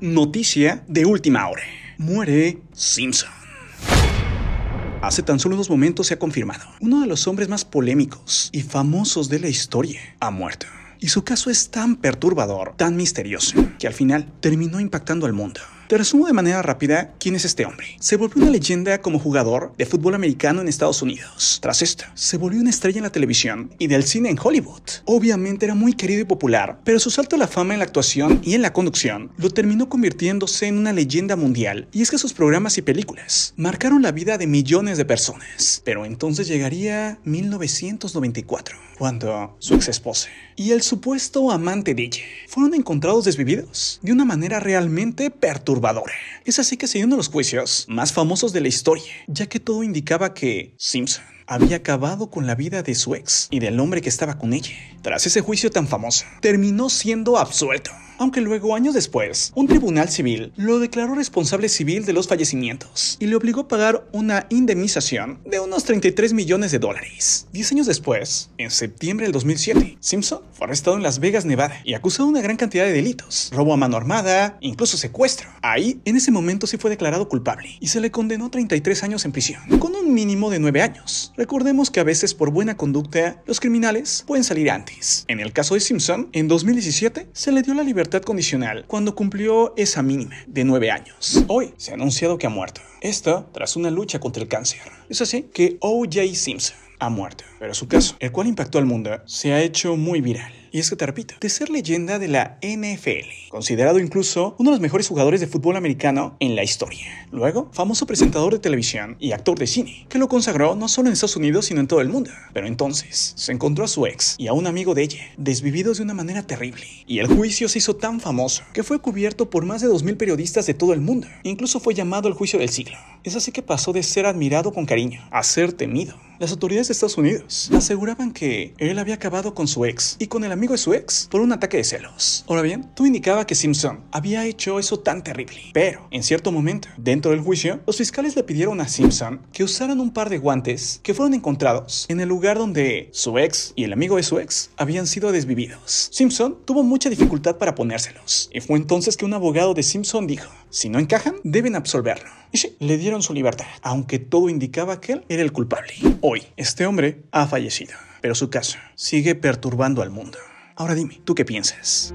Noticia de última hora. Muere Simpson. Hace tan solo unos momentos se ha confirmado. Uno de los hombres más polémicos y famosos de la historia ha muerto. Y su caso es tan perturbador, tan misterioso, que al final terminó impactando al mundo. Te resumo de manera rápida quién es este hombre. Se volvió una leyenda como jugador de fútbol americano en Estados Unidos. Tras esto, se volvió una estrella en la televisión y del cine en Hollywood. Obviamente era muy querido y popular, pero su salto a la fama en la actuación y en la conducción lo terminó convirtiéndose en una leyenda mundial. Y es que sus programas y películas marcaron la vida de millones de personas. Pero entonces llegaría 1994, cuando su ex esposa y el supuesto amante DJ fueron encontrados desvividos de una manera realmente perturbadora es así que se uno de los juicios más famosos de la historia, ya que todo indicaba que Simpson había acabado con la vida de su ex y del hombre que estaba con ella. Tras ese juicio tan famoso, terminó siendo absuelto aunque luego años después, un tribunal civil lo declaró responsable civil de los fallecimientos y le obligó a pagar una indemnización de unos 33 millones de dólares. Diez años después, en septiembre del 2007, Simpson fue arrestado en Las Vegas, Nevada y acusado de una gran cantidad de delitos, robo a mano armada, incluso secuestro. Ahí, en ese momento sí fue declarado culpable y se le condenó a 33 años en prisión, con un mínimo de 9 años. Recordemos que a veces por buena conducta los criminales pueden salir antes. En el caso de Simpson, en 2017 se le dio la libertad condicional cuando cumplió esa mínima de 9 años. Hoy se ha anunciado que ha muerto. Esto tras una lucha contra el cáncer. Es así que O.J. Simpson ha muerto, pero su caso, el cual impactó al mundo, se ha hecho muy viral. Y es que te repito, de ser leyenda de la NFL, considerado incluso uno de los mejores jugadores de fútbol americano en la historia. Luego, famoso presentador de televisión y actor de cine, que lo consagró no solo en Estados Unidos, sino en todo el mundo. Pero entonces, se encontró a su ex y a un amigo de ella, desvividos de una manera terrible. Y el juicio se hizo tan famoso que fue cubierto por más de 2.000 periodistas de todo el mundo. Incluso fue llamado el juicio del siglo. Es así que pasó de ser admirado con cariño a ser temido. Las autoridades de Estados Unidos aseguraban que él había acabado con su ex y con el amigo de su ex por un ataque de celos. Ahora bien, todo indicaba que Simpson había hecho eso tan terrible, pero en cierto momento, dentro del juicio, los fiscales le pidieron a Simpson que usaran un par de guantes que fueron encontrados en el lugar donde su ex y el amigo de su ex habían sido desvividos. Simpson tuvo mucha dificultad para ponérselos, y fue entonces que un abogado de Simpson dijo, si no encajan, deben absolverlo. Y sí, le dieron su libertad, aunque todo indicaba que él era el culpable. Hoy, este hombre ha fallecido pero su caso sigue perturbando al mundo. Ahora dime, ¿tú qué piensas?